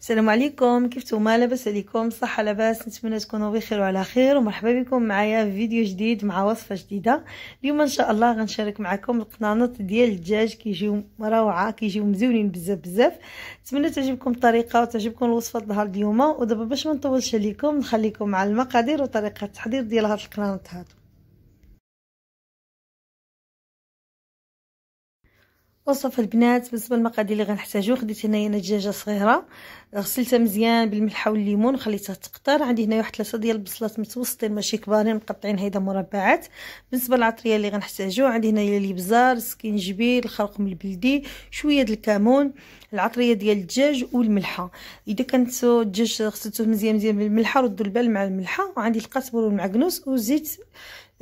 السلام عليكم كيف نتوما لاباس عليكم صحه لاباس نتمنى تكونوا بخير وعلى خير ومرحبا بكم معايا في فيديو جديد مع وصفه جديده اليوم ان شاء الله غنشارك معكم القنانط ديال الدجاج كيجيو روعه كيجيو مزيونين بزاف بزاف نتمنى تعجبكم الطريقه وتعجبكم الوصفه نهار اليوم ودابا باش ما نطولش عليكم نخليكم مع المقادير وطريقه التحضير ديال هاد القنانط هادو وصف البنات بالنسبه للمقادير اللي غنحتاجو خديت هنايا انا دجاجه صغيره غسلتها مزيان بالملح والليمون خليتها تقطر عندي هنايا واحد ثلاثه ديال البصلات متوسطين ماشي كبارين مقطعين هيدا مربعات بالنسبه للعطريه اللي غنحتاجو عندي هنايا الابزار السكينجبير الخرقوم البلدي شويه ديال الكمون العطريه ديال الدجاج والملحه اذا كانت الدجاج غسلتوه مزيان مزيان بالملحه ردوا البال مع الملحه وعندي القزبر والمعكنوس وزيت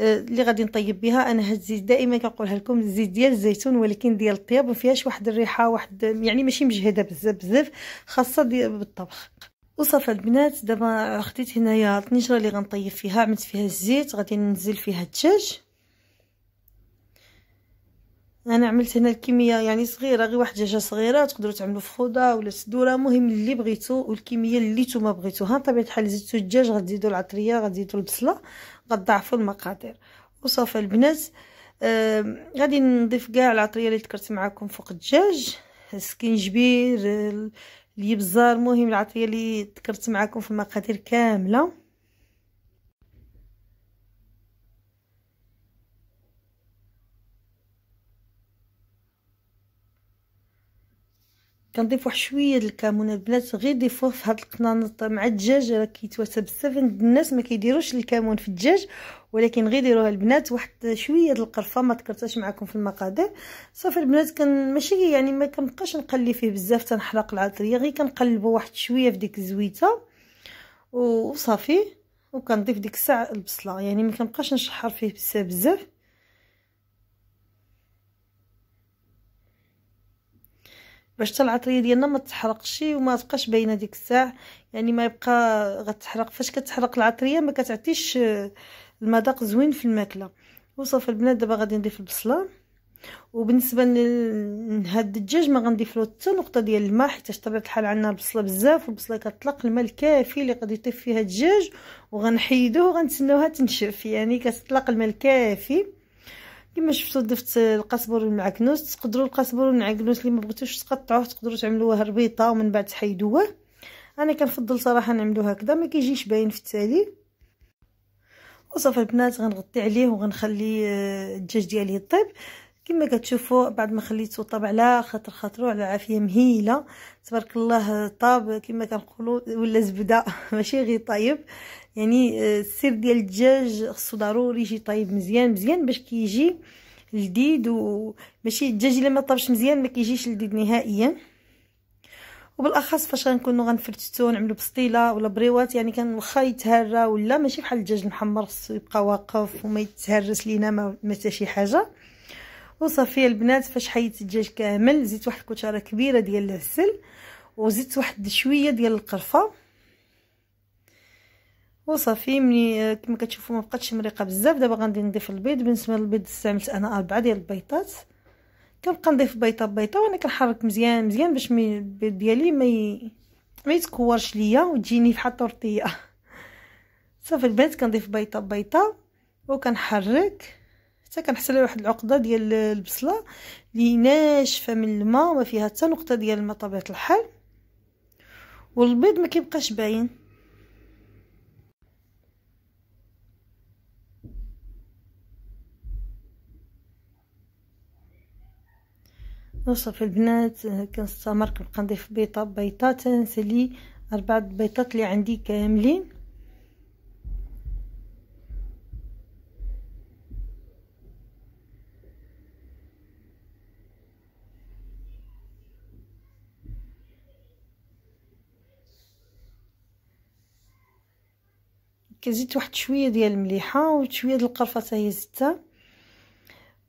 اللي غادي نطيب بها انا هاد الزيت دائما كنقولها لكم الزيت ديال الزيتون ولكن ديال الطياب وما فيهاش واحد الريحه واحد يعني ماشي مجهده بزاف بزاف خاصه بالطبخ وصافي البنات دابا خديت هنايا الطنجره اللي غنطيب فيها عملت فيها الزيت غادي ننزل فيها الدجاج انا عملت هنا الكميه يعني صغيره غير واحد دجاجه صغيره تقدروا تعملوا فخوده ولا سدوره المهم اللي بغيتو والكميه اللي نتوما بغيتوها طبيعه الحال زدتوا الدجاج غتزيدوا العطريه غتزيدوا البصله غتضاعفوا المقادير وصافي البنات غادي نضيف كاع العطريه اللي ذكرت معكم فوق الدجاج السكنجبير اليبزار المهم العطريه اللي ذكرت معكم في المقادير كامله كنضيف واحد شويه ديال الكمون البنات غير ضيفوه في هاد القنانط مع الدجاج راه كيتواسى بزاف عند الناس ما كيديروش الكمون في الدجاج ولكن غير ديروها البنات واحد شويه ديال القرفه ما ذكرتهاش معكم في المقادير صافي البنات كان ماشي يعني ما كنبقاش نقلي فيه بزاف تنحرق العطريه غير كنقلبه واحد شويه في ديك الزويته وصافي وكنضيف ديك الساعه البصله يعني ما كنبقاش نشحر فيه بزاف بزاف باش حتى العطريه ديالنا ما تحرقش وما تبقاش باينه ديك الساعه يعني ما يبقى غتحرق فاش كتحرق العطريه ما كتعطيش آه، المذاق زوين في الماكله وصافي البنات دابا غادي نضيف البصله وبالنسبه لهاد الدجاج ما غنضيف له حتى نقطه ديال الماء حيت بطبيعه الحال عندنا البصله بزاف والبصله كتطلق الماء الكافي اللي غادي يطيب فيها الدجاج وغنحيدوه وغنتسناوها تنشف يعني كتطلق الماء الكافي كما شفتوا ضفت القزبر والمعكنوس تقدروا القزبر والمعكنوس اللي ما بغيتوش تقطعوه تقدروا تعملوه ربيطه ومن بعد تحيدوه انا كنفضل صراحه نعملو هكذا ما كيجيش باين في التالي وصافي البنات غنغطي عليه وغنخلي آه، الدجاج ديالي يطيب كما كتشوفوا بعد ما خليته طاب على خاطر خاطرو على عافيه مهيله تبارك الله طاب كما كنقولوا ولا زبده ماشي غير طايب يعني آه، السر ديال الدجاج خصو ضروري يجي طايب مزيان مزيان باش كيجي لذيذ وماشي الدجاج الا ما طابش مزيان ما كيجيش لذيذ نهائيا وبالاخص فاش غنكونوا غنفرتتو نعملو بسطيله ولا بريوات يعني كان واخا يتهرى ولا ماشي بحال الدجاج المحمر خصو يبقى واقف وما يتهرس لينا ما حتى شي حاجه وصافي البنات فاش حيت الدجاج كامل زدت واحد الكوتشاره كبيره ديال العسل وزدت واحد شويه ديال القرفه وصافي ملي كما كتشوفوا ما بقاتش مريقه بزاف دابا غادي نضيف البيض بالنسبه للبيض استعملت انا اربعه ديال البيضات كنبقى نضيف بيضه بيضه وانا كنحرك مزيان مزيان باش البيض ديالي ما ي... ما يتكورش ليا وتجيني فحال طورطيه صافي البنات كنضيف بيضه بيضه وكنحرك حتى كنحصل على واحد العقده ديال البصله اللي ناشفه من الماء وما فيها حتى نقطه ديال الماء طبيعه الحال والبيض ما كيبقاش باين نصف البنات كنستمر كنبقى نضيف بيضة بيضة تنسلي اربع بيضات اللي عندي كاملين كزيت واحد شويه ديال المليحه وشويه ديال القرفه حتى هي زيتها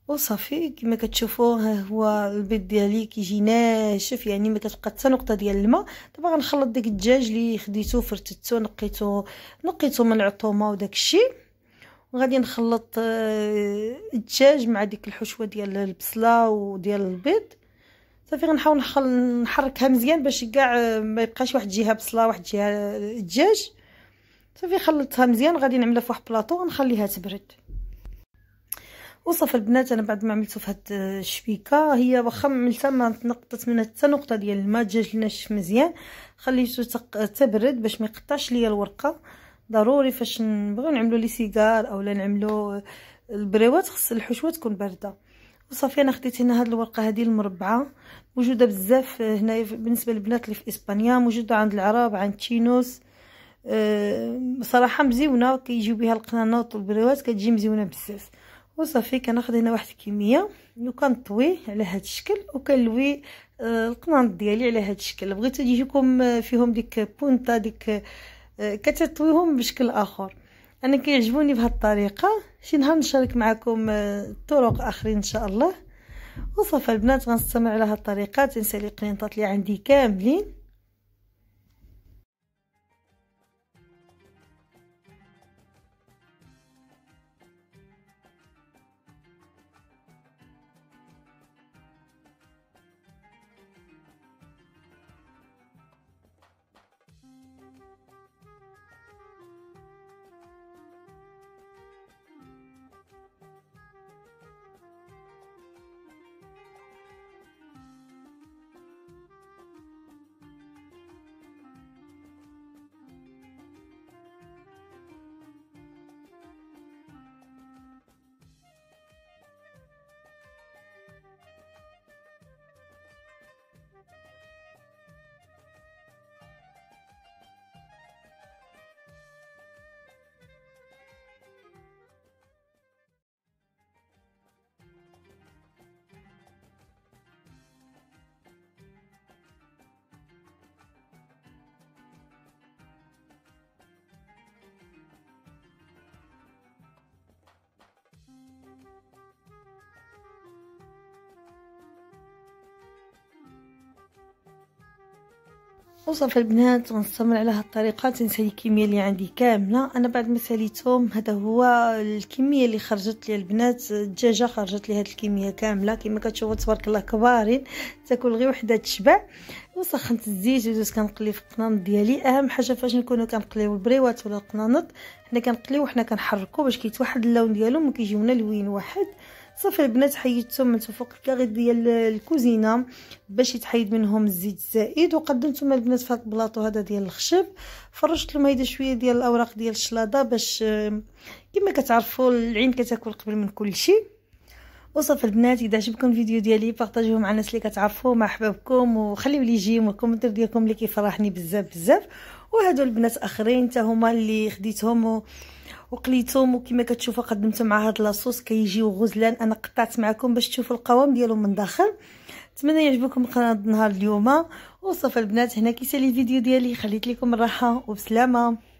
وصافي كما كتشوفوا ها هو البيض ديالي كيجي ناشف يعني ما كتبقى حتى نقطه ديال الماء دابا غنخلط داك الدجاج اللي خديته فرتته نقيته نقيته من العطومه وداك الشيء وغادي نخلط آه، الدجاج مع ديك الحشوه ديال البصله وديال البيض صافي غنحاول نحركها مزيان باش كاع آه، ما يبقاش واحد جهه بصله واحد جهه دجاج صافي خلطتها مزيان غادي نعملها فواحد بلاطو ونخليها تبرد وصف البنات انا بعد ما عملت في هاد الشبيكه هي واخا عملتها ما تنقطت منها حتى نقطه ديال الماء دجاجناش مزيان خليته تبرد باش ما يقطعش ليا الورقه ضروري فاش نبغيو نعملو لي سيجار اولا نعملو البريوات خص الحشوه تكون بارده وصافي انا خديت هنا هاد الورقه هادي المربعه موجوده بزاف هنايا بالنسبه للبنات اللي في اسبانيا موجوده عند العرب عند تشينوس بصراحه آه، مزيونه كيجيو بها القنانوط والبريوات كتجي مزيونه بزاف وصافي كناخد هنا واحد الكميه وكنطويه على هذا الشكل وكنلوي آه، القناط ديالي على هذا الشكل بغيتو يجيكم آه، فيهم ديك بونطا ديك آه، كتطويهم بشكل اخر انا كيعجبوني بهذه الطريقه شي نهار نشارك معكم طرق اخرين ان شاء الله وصافي البنات غنستمر على هاد الطريقه تنسالي قنطات اللي عندي كاملين وصافي البنات غنستعمل على هاد الطريقه تنسالي الكميه اللي عندي كامله انا بعد ما ساليتهم هذا هو الكميه اللي خرجت لي البنات الدجاجه خرجت لي هاد الكميه كامله كما كتشوفوا تبارك الله كبارين تاكل غير وحده تشبع وسخنت الزيت ودوز كنقلي في القنانط ديالي اهم حاجه فاش نكونوا كنقليو البريوات ولا القنانط حنا كنقليو وحنا كنحركو باش كيتوحد اللون ديالهم وكيجيونا لوين واحد صافي البنات حيدتهم من فوق الكاغيط ديال الكوزينه باش يتحيد منهم الزيت الزائد وقدمتهم البنات في هذا البلاطو هذا ديال الخشب فرشت لهم هيدا شويه ديال الاوراق ديال الشلاضه باش آه، كما كتعرفوا العين كتاكل قبل من كل شيء وصافي البنات اذا عجبكم الفيديو ديالي بارطاجيوه مع الناس اللي كتعرفوا مع احبابكم وخليو لي جيم والكومنتير ديالكم اللي كيفرحني بزاف بزاف وهادو البنات اخرين حتى هما اللي خديتهم وقليتهم وكما كتشوفوا قدمت مع هاد لاصوص كيجيو غزلان انا قطعت معكم باش تشوفوا القوام ديالهم من داخل نتمنى يعجبكم القناه النهار اليوم وصافي البنات هنا كيسالي الفيديو ديالي خليت لكم الراحه وبسلامه